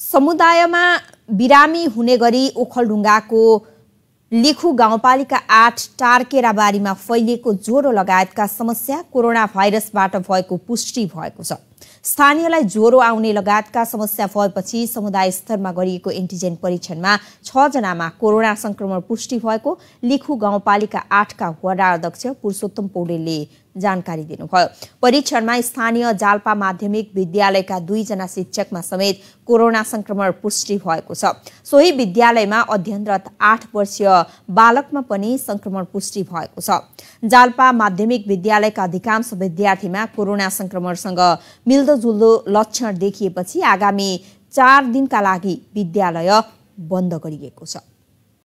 समुदायमा बिरामी हुने गरी ओखलढुङ्गाको लिखु गाउँपालिका आठ टार्केराबारीमा फैलिएको ज्वरो लगायतका समस्या कोरोना भाइरसबाट भएको पुष्टि भएको छ स्थानीयलाई ज्वरो आउने लगायतका समस्या भएपछि समुदाय स्तरमा गरिएको एन्टिजेन परीक्षणमा छजनामा कोरोना संक्रमण पुष्टि भएको लिखु गाउँपालिका आठका वडा अध्यक्ष पुरुषोत्तम पौडेलले जानकारी दिनुभयो परीक्षणमा स्थानीय जाल्पा माध्यमिक विद्यालयका दुईजना शिक्षकमा समेत कोरोना संक्रमण पुष्टि भएको छ सोही विद्यालयमा अध्ययनरत आठ वर्षीय बालकमा पनि संक्रमण पुष्टि भएको छ जाल्पा माध्यमिक विद्यालयका अधिकांश विद्यार्थीमा कोरोना संक्रमणसँग मिल्दोजुल्दो लक्षण देखिएपछि आगामी चार दिनका लागि विद्यालय बन्द गरिएको छ